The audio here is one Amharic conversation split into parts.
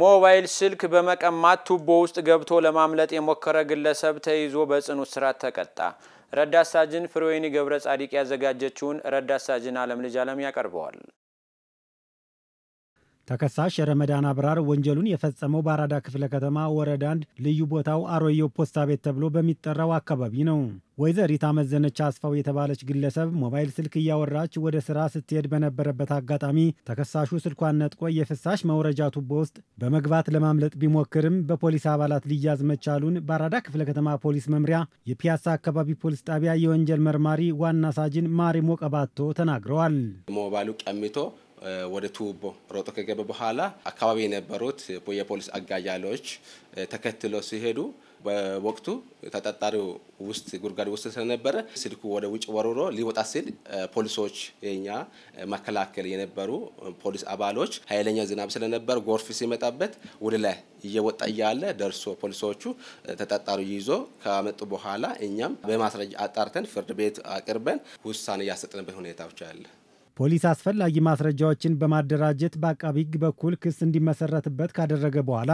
ሞባይል ስልክ በመቀማት ቱቦ ውስጥ ገብቶ ለማምለጥ የሞከረ ግለሰብ ተይዞ በጽኑ እስራት ተቀጣ። ረዳት ሳጅን ፍሬወይኒ ገብረ ጻዲቅ ያዘጋጀችውን ረዳት ሳጅን አለም ልጅ አለም ያቀርበዋል። ተከሳሽ የረመዳን አብራር ወንጀሉን የፈጸመው በአራዳ ክፍለ ከተማ ወረዳ አንድ ልዩ ቦታው አሮዮ ፖስታ ቤት ተብሎ በሚጠራው አካባቢ ነው። ወይዘሪት አመዘነች አስፋው የተባለች ግለሰብ ሞባይል ስልክ እያወራች ወደ ስራ ስትሄድ በነበረበት አጋጣሚ ተከሳሹ ስልኳን ነጥቆ የፍሳሽ መውረጃ ቱቦ ውስጥ በመግባት ለማምለጥ ቢሞክርም በፖሊስ አባላት ሊያዝ መቻሉን በአራዳ ክፍለ ከተማ ፖሊስ መምሪያ የፒያሳ አካባቢ ፖሊስ ጣቢያ የወንጀል መርማሪ ዋና ሳጅን ማሪ ሞቀባቶ ተናግረዋል። ሞባይሉ ቀሚቶ ወደ ቱቦ ሮጦ ከገበ በኋላ አካባቢ የነበሩት የፖሊስ አጋያሎች ተከትሎ ሲሄዱ በወቅቱ ተጠጣሪው ውስጥ ጉድጓድ ውስጥ ስለነበረ ስልኩ ወደ ውጭ ወርውሮ ሊወጣ ሲል ፖሊሶች የኛ መከላከል የነበሩ ፖሊስ አባሎች ኃይለኛ ዝናብ ስለነበር ጎርፍ ሲመጣበት ወደ ላይ እየወጣ እያለ ደርሶ ፖሊሶቹ ተጠርጣሪ ይዞ ከመጡ በኋላ እኛም በማስረጃ አጣርተን ፍርድ ቤት አቅርበን ውሳኔ እያሰጥንበት ሁኔታዎች አለ። ፖሊስ አስፈላጊ ማስረጃዎችን በማደራጀት በአቃቢ ሕግ በኩል ክስ እንዲመሰረትበት ካደረገ በኋላ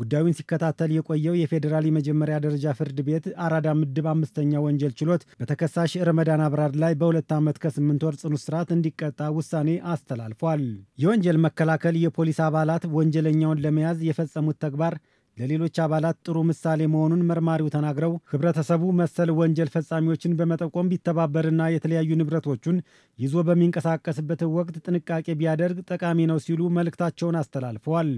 ጉዳዩን ሲከታተል የቆየው የፌዴራል የመጀመሪያ ደረጃ ፍርድ ቤት አራዳ ምድብ አምስተኛ ወንጀል ችሎት በተከሳሽ ረመዳን አብራር ላይ በሁለት ዓመት ከስምንት ወር ጽኑ እስራት እንዲቀጣ ውሳኔ አስተላልፏል። የወንጀል መከላከል የፖሊስ አባላት ወንጀለኛውን ለመያዝ የፈጸሙት ተግባር ለሌሎች አባላት ጥሩ ምሳሌ መሆኑን መርማሪው ተናግረው ህብረተሰቡ መሰል ወንጀል ፈጻሚዎችን በመጠቆም ቢተባበርና የተለያዩ ንብረቶቹን ይዞ በሚንቀሳቀስበት ወቅት ጥንቃቄ ቢያደርግ ጠቃሚ ነው ሲሉ መልእክታቸውን አስተላልፈዋል።